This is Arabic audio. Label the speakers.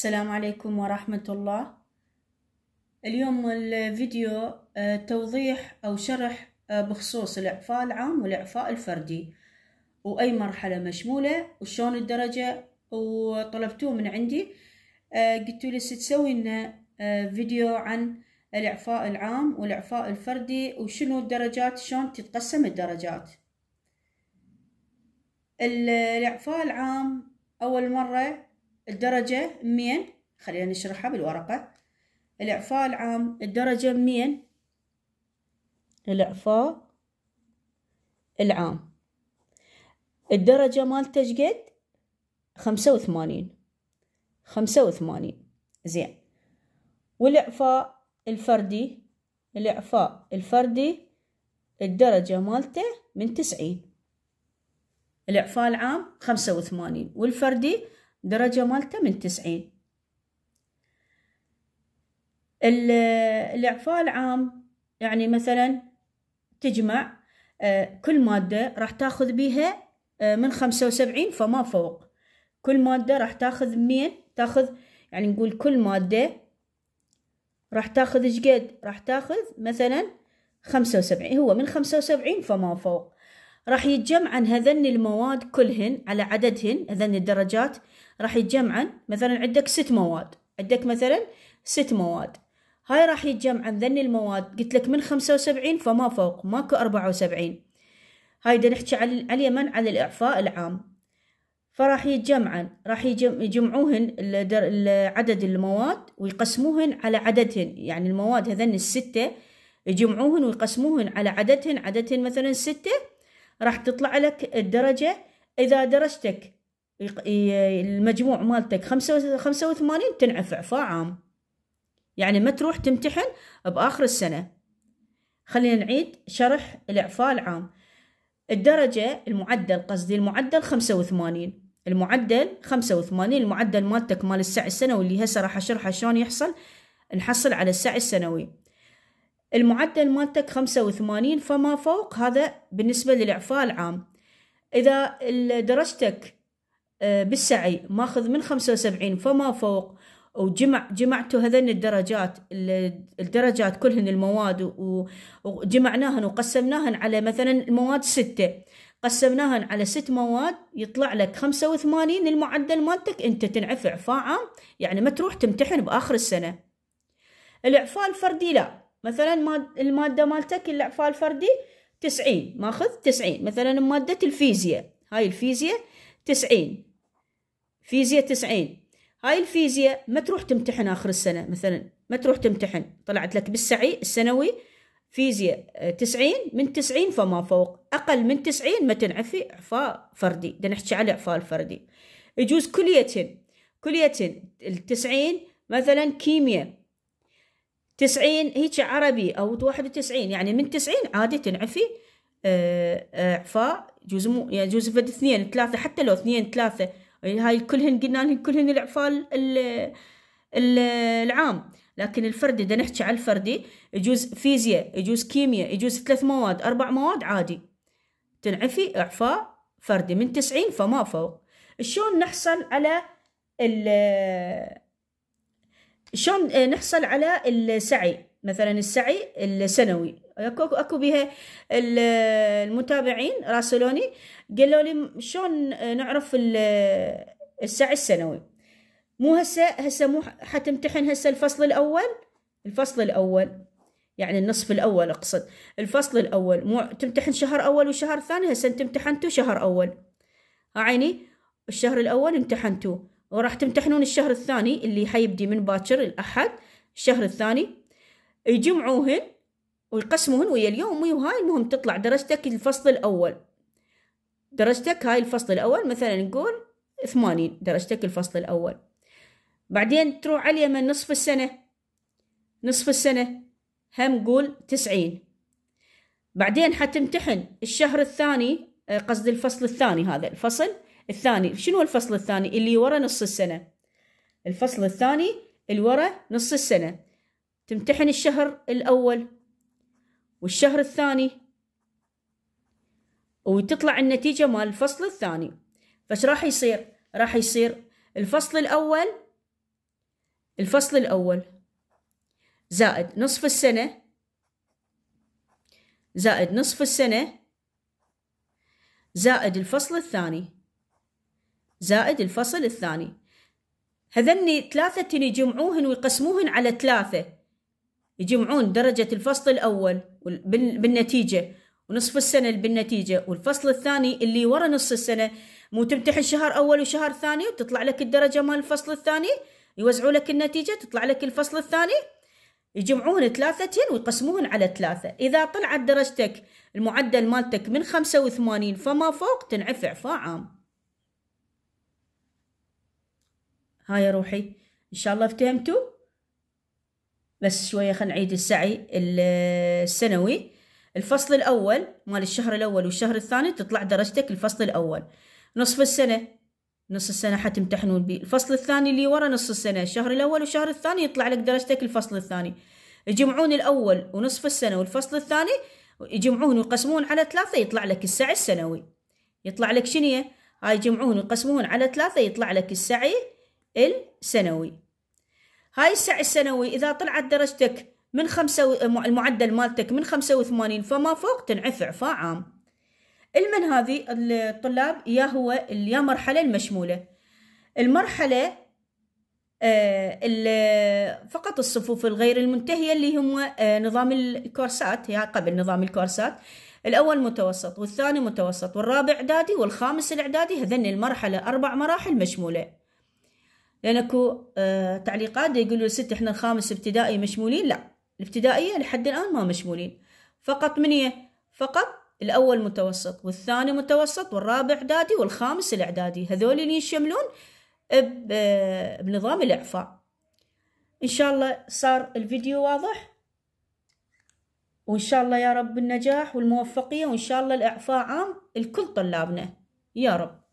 Speaker 1: السلام عليكم ورحمة الله اليوم الفيديو آه، توضيح أو شرح آه، بخصوص الإعفاء العام والإعفاء الفردي وأي مرحلة مشمولة وشون الدرجة وطلبتوه من عندي آه، قلتوا لي ستسوي لنا فيديو عن الإعفاء العام والإعفاء الفردي وشنو الدرجات شلون تتقسم الدرجات الإعفاء العام أول مرة الدرجة مين خلينا نشرحها بالورقة الإعفاء العام الدرجة مين الإعفاء العام الدرجة مالته شقد خمسة وثمانين خمسة وثمانين زين والإعفاء الفردي الإعفاء الفردي الدرجة مالته من تسعين الإعفاء العام خمسة وثمانين والفردي درجة مالته من تسعين الإعفاء العام يعني مثلا تجمع آه، كل مادة راح تاخذ بيها آه، من خمسة وسبعين فما فوق كل مادة راح تاخذ مين تاخذ يعني نقول كل مادة راح تاخذ شقد راح تاخذ مثلا خمسة وسبعين هو من خمسة وسبعين فما فوق راح يتجمعن هذن المواد كلهن على عددهن هذن الدرجات راح يتجمعن مثلا عندك ست مواد عندك مثلا ست مواد هاي راح يتجمعن ذن المواد قلت لك من خمسة وسبعين فما فوق ماكو أربعة وسبعين هاي دا نحكي على اليمن على الإعفاء العام فراح يتجمعن راح يجمعوهن عدد المواد ويقسموهن على عددهن يعني المواد هذن الستة يجمعوهن ويقسموهن على عددهن عددهن مثلا ستة راح تطلع لك الدرجة إذا درجتك المجموع مالتك خمسة وثمانين تنعف إعفاء عام يعني ما تروح تمتحن بآخر السنة خلينا نعيد شرح الإعفاء العام الدرجة المعدل قصدي المعدل خمسة وثمانين المعدل 85 المعدل مالتك مال السعي السنوي اللي هسه راح اشرحه شلون يحصل نحصل على السعي السنوي المعدل مالتك 85 فما فوق هذا بالنسبة للإعفاء العام إذا درجتك آه، بالسعي ماخذ من 75 فما فوق وجمع جمعتوا هذين الدرجات الدرجات كلهن المواد وجمعناهن وقسمناهن على مثلا المواد ستة قسمناهن على ست مواد يطلع لك خمسة وثمانين المعدل مالتك انت تنعف اعفاء عام يعني ما تروح تمتحن باخر السنة الاعفاء الفردي لا مثلا المادة مالتك الإعفاء الفردي تسعين ماخذ تسعين مثلا مادة الفيزياء هاي الفيزياء تسعين فيزياء تسعين هاي الفيزياء ما تروح تمتحن آخر السنة مثلا ما تروح تمتحن طلعت لك بالسعي السنوي فيزياء آه، تسعين من تسعين فما فوق أقل من تسعين ما تنعفي إعفاء فردي ده نحكي على إعفاء الفردي يجوز كلية كلية التسعين مثلا كيمياء 90 هيك عربي او 91 يعني من 90 عادي تنعفي اعفاء آه، آه، جوز مو يعني جوز فد اثنين ثلاثه حتى لو اثنين ثلاثه هاي كلهن قلنا لهن كلهن الاعفاء العام لكن الفردي اذا نحكي على الفردي يجوز فيزياء يجوز كيمياء يجوز ثلاث مواد اربع مواد عادي تنعفي اعفاء فردي من 90 فما فوق شلون نحصل على شلون آه، نحصل على السعي مثلا السعي السنوي اكو اكو بها آه، المتابعين راسلوني قالوا لي شلون آه، نعرف السعي السنوي مو هسه هسه مو حتمتحن هسه الفصل الاول الفصل الاول يعني النصف الاول اقصد الفصل الاول مو تمتحن شهر اول وشهر ثاني هسه انت امتحنتوا شهر اول عيني الشهر الاول امتحنتوه وراح تمتحنون الشهر الثاني اللي حيبدي من باكر الأحد الشهر الثاني يجمعوهن ويقسموهن ويا اليوم وهاي المهم تطلع درجتك الفصل الأول درجتك هاي الفصل الأول مثلا نقول ثمانين درجتك الفصل الأول بعدين تروح على من نصف السنة نصف السنة هم قول تسعين بعدين حتمتحن الشهر الثاني آه، قصد الفصل الثاني هذا الفصل الثاني شنو الفصل الثاني اللي ورا نص السنة الفصل الثاني اللي ورا نص السنة تمتحن الشهر الأول والشهر الثاني وتطلع النتيجة مال الفصل الثاني فش راح يصير راح يصير الفصل الأول الفصل الأول زائد نصف السنة زائد نصف السنة زائد الفصل الثاني زائد الفصل الثاني هذني ثلاثة يجمعوهن ويقسموهن على ثلاثة يجمعون درجة الفصل الأول بالنتيجة ونصف السنة بالنتيجة والفصل الثاني اللي ورا نص السنة مو تمتحن شهر أول وشهر ثاني وتطلع لك الدرجة مال الفصل الثاني يوزعوا لك النتيجة تطلع لك الفصل الثاني يجمعوهن ثلاثة ويقسموهن على ثلاثة إذا طلعت درجتك المعدل مالتك من خمسة وثمانين فما فوق تنعفع إعفاء عام ها يا روحي ان شاء الله فهمتوا بس شويه خلينا نعيد السعي السنوي الفصل الاول مال الشهر الاول والشهر الثاني تطلع درجتك الفصل الاول نصف السنه نص السنه حتمتحنون بيه الفصل الثاني اللي ورا نص السنه الشهر الاول والشهر الثاني يطلع لك درجتك الفصل الثاني يجمعون الاول ونصف السنه والفصل الثاني يجمعون ويقسمون على ثلاثه يطلع لك السعي السنوي يطلع لك شنو هاي يجمعون ويقسمون على ثلاثه يطلع لك السعي السنوي هاي السعي السنوي إذا طلعت درجتك من خمسة المعدل مالتك من خمسة وثمانين فما فوق تنعف إعفاء عام المن هذه الطلاب يا هو يا مرحلة المشمولة المرحلة آه، فقط الصفوف الغير المنتهية اللي هم آه، نظام الكورسات يا قبل نظام الكورسات الأول متوسط والثاني متوسط والرابع إعدادي والخامس الإعدادي هذن المرحلة أربع مراحل مشمولة لان اكو آه تعليقات يقولوا ست احنا الخامس ابتدائي مشمولين لا الابتدائيه لحد الان ما مشمولين فقط من إيه؟ فقط الاول متوسط والثاني متوسط والرابع اعدادي والخامس الاعدادي هذول اللي يشملون آه، بنظام الاعفاء ان شاء الله صار الفيديو واضح وان شاء الله يا رب النجاح والموفقيه وان شاء الله الاعفاء عام لكل طلابنا يا رب